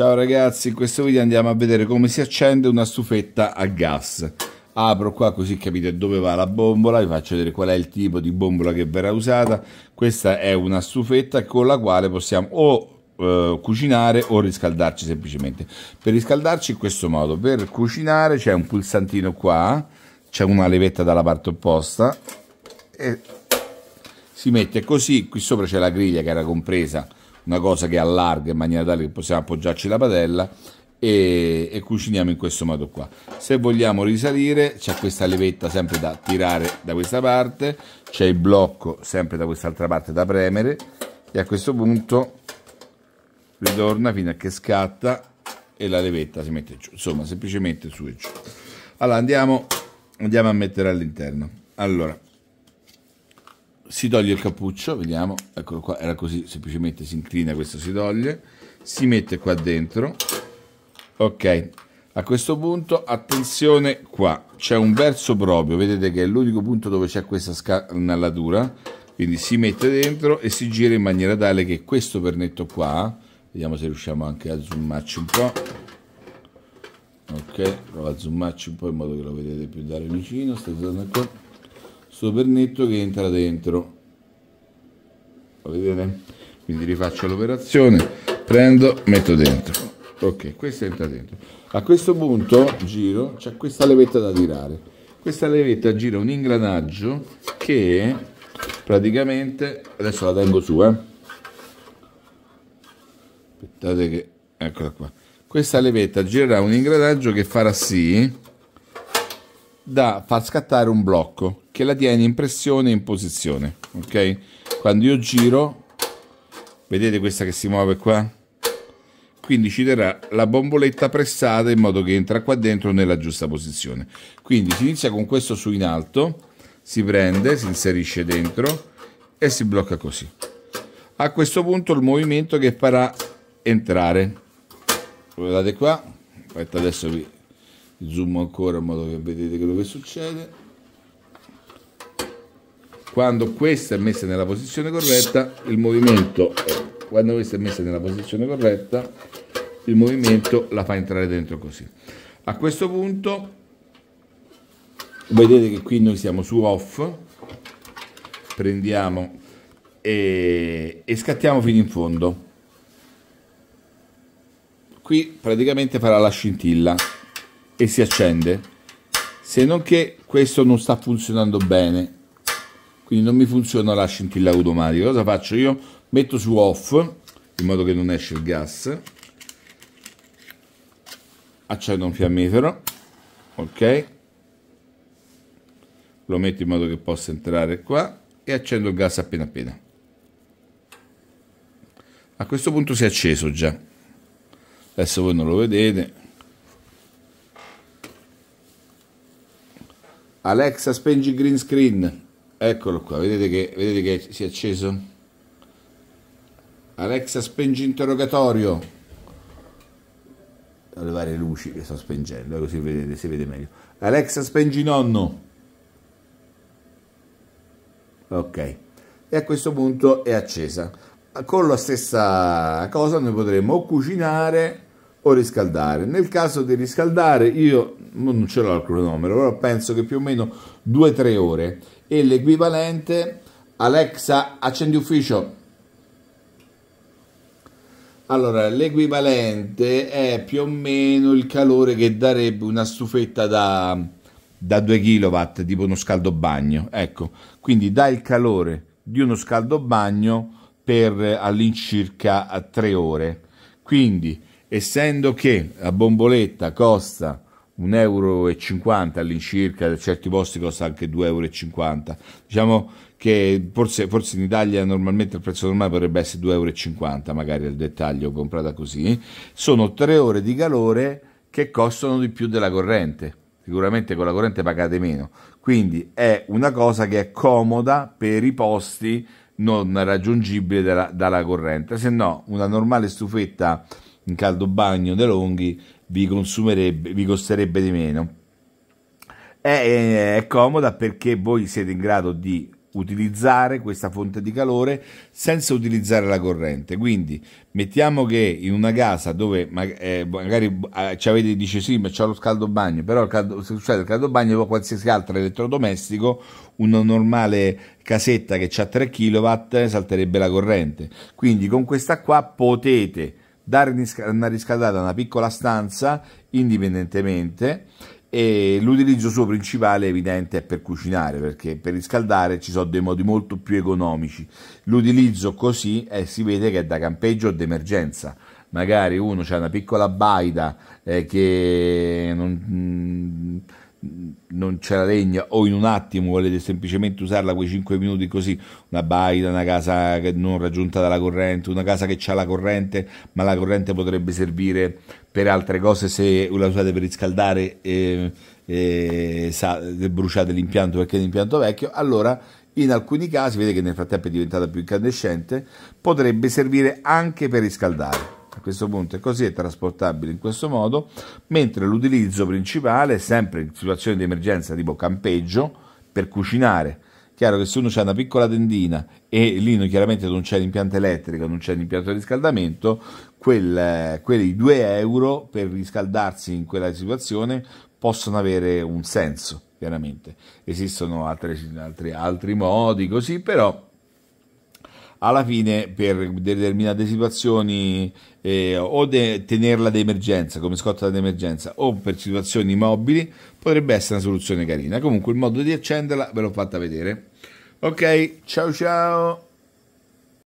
Ciao ragazzi, in questo video andiamo a vedere come si accende una stufetta a gas. Apro qua così capite dove va la bombola, vi faccio vedere qual è il tipo di bombola che verrà usata. Questa è una stufetta con la quale possiamo o eh, cucinare o riscaldarci semplicemente. Per riscaldarci in questo modo, per cucinare c'è un pulsantino qua, c'è una levetta dalla parte opposta e si mette così, qui sopra c'è la griglia che era compresa una cosa che allarga in maniera tale che possiamo appoggiarci la padella e, e cuciniamo in questo modo qua se vogliamo risalire c'è questa levetta sempre da tirare da questa parte c'è il blocco sempre da quest'altra parte da premere e a questo punto ritorna fino a che scatta e la levetta si mette giù insomma semplicemente su e giù allora andiamo, andiamo a mettere all'interno allora si toglie il cappuccio, vediamo, eccolo qua, era così, semplicemente si inclina, questo si toglie, si mette qua dentro, ok, a questo punto attenzione qua, c'è un verso proprio, vedete che è l'unico punto dove c'è questa scanalatura, quindi si mette dentro e si gira in maniera tale che questo pernetto qua, vediamo se riusciamo anche a zoomarci un po', ok, prova a zoomarci un po' in modo che lo vedete più da vicino, stai qua, sto pennetto che entra dentro lo vedete? quindi rifaccio l'operazione prendo metto dentro ok questo entra dentro a questo punto giro c'è questa levetta da tirare questa levetta gira un ingranaggio che praticamente adesso la tengo su eh. aspettate che eccola qua questa levetta girerà un ingranaggio che farà sì da far scattare un blocco che la tiene in pressione e in posizione, ok? Quando io giro, vedete questa che si muove qua? Quindi ci terrà la bomboletta pressata in modo che entra qua dentro nella giusta posizione. Quindi si inizia con questo su in alto, si prende, si inserisce dentro e si blocca così. A questo punto il movimento che farà entrare. Guardate qua, aspetta adesso vi zoom ancora in modo che vedete quello che succede quando questa è messa nella posizione corretta, il movimento, quando questa è messa nella posizione corretta, il movimento la fa entrare dentro così. A questo punto vedete che qui noi siamo su off, prendiamo e, e scattiamo fino in fondo. Qui praticamente farà la scintilla e si accende, se non che questo non sta funzionando bene quindi non mi funziona la scintilla automatica cosa faccio io metto su off in modo che non esce il gas accendo un fiammifero ok lo metto in modo che possa entrare qua e accendo il gas appena appena a questo punto si è acceso già adesso voi non lo vedete Alexa spengi green screen eccolo qua vedete che, vedete che si è acceso Alexa spengi interrogatorio le varie luci che sto spengendo eh, così vedete, si vede meglio Alexa spengi nonno ok e a questo punto è accesa con la stessa cosa noi potremmo cucinare o riscaldare. Nel caso di riscaldare io non ce l'ho il cronometro, però penso che più o meno 2-3 ore e l'equivalente Alexa accendi ufficio. Allora, l'equivalente è più o meno il calore che darebbe una stufetta da, da 2 kW, tipo uno scaldo bagno. Ecco, quindi dà il calore di uno scaldo bagno per all'incirca 3 ore. Quindi essendo che la bomboletta costa 1,50 euro all'incirca, in certi posti costa anche 2,50 euro. Diciamo che forse, forse, in Italia normalmente il prezzo normale potrebbe essere 2,50 euro, magari al dettaglio comprata così. Sono 3 ore di calore che costano di più della corrente. Sicuramente con la corrente pagate meno. Quindi è una cosa che è comoda per i posti non raggiungibili dalla, dalla corrente. Se no, una normale stufetta in caldo bagno De Longhi vi, vi costerebbe di meno. È, è comoda perché voi siete in grado di utilizzare questa fonte di calore senza utilizzare la corrente. Quindi mettiamo che in una casa dove eh, magari eh, ci avete dice sì, ma c'è lo scaldo bagno, però il caldo, se succede il caldo bagno o qualsiasi altro elettrodomestico, una normale casetta che ha 3 kW salterebbe la corrente. Quindi con questa qua potete dare una riscaldata a una piccola stanza indipendentemente e l'utilizzo suo principale evidente è per cucinare perché per riscaldare ci sono dei modi molto più economici l'utilizzo così è, si vede che è da campeggio o d'emergenza magari uno ha una piccola baida eh, che non, mh, mm, non c'è la legna o in un attimo volete semplicemente usarla quei 5 minuti così una baita, una casa che non raggiunta dalla corrente una casa che ha la corrente ma la corrente potrebbe servire per altre cose se la usate per riscaldare e, e sa, bruciate l'impianto perché è un impianto vecchio allora in alcuni casi, vedete che nel frattempo è diventata più incandescente, potrebbe servire anche per riscaldare a questo punto è così, è trasportabile in questo modo, mentre l'utilizzo principale, sempre in situazioni di emergenza tipo campeggio, per cucinare. Chiaro che se uno ha una piccola tendina e lì chiaramente non c'è l'impianto elettrico, non c'è l'impianto di riscaldamento, quel, quei 2 euro per riscaldarsi in quella situazione possono avere un senso, chiaramente. Esistono altri, altri, altri modi, così, però alla fine per determinate situazioni eh, o de- tenerla d'emergenza come scotta d'emergenza o per situazioni mobili potrebbe essere una soluzione carina comunque il modo di accenderla ve l'ho fatta vedere ok ciao ciao